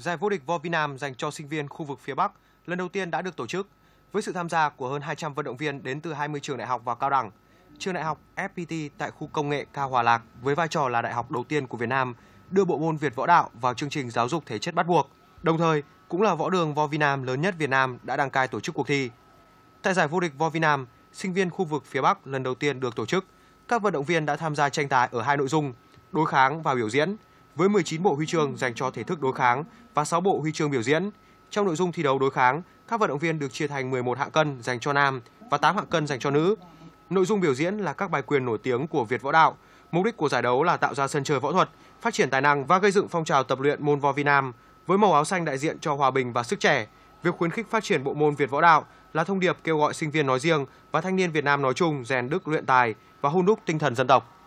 Giải vô địch Võ Nam dành cho sinh viên khu vực phía Bắc lần đầu tiên đã được tổ chức với sự tham gia của hơn 200 vận động viên đến từ 20 trường đại học và cao đẳng. Trường đại học FPT tại khu công nghệ Cao Hòa Lạc với vai trò là đại học đầu tiên của Việt Nam đưa bộ môn Việt võ đạo vào chương trình giáo dục thể chất bắt buộc, đồng thời cũng là võ đường Võ Nam lớn nhất Việt Nam đã đăng cai tổ chức cuộc thi. Tại giải vô địch Võ Nam, sinh viên khu vực phía Bắc lần đầu tiên được tổ chức. Các vận động viên đã tham gia tranh tài ở hai nội dung, đối kháng và biểu diễn – với 19 bộ huy chương dành cho thể thức đối kháng và 6 bộ huy chương biểu diễn. Trong nội dung thi đấu đối kháng, các vận động viên được chia thành 11 hạng cân dành cho nam và 8 hạng cân dành cho nữ. Nội dung biểu diễn là các bài quyền nổi tiếng của Việt võ đạo. Mục đích của giải đấu là tạo ra sân chơi võ thuật, phát triển tài năng và gây dựng phong trào tập luyện môn võ Việt Nam với màu áo xanh đại diện cho hòa bình và sức trẻ. Việc khuyến khích phát triển bộ môn Việt võ đạo là thông điệp kêu gọi sinh viên nói riêng và thanh niên Việt Nam nói chung rèn đức luyện tài và hôn đúc tinh thần dân tộc.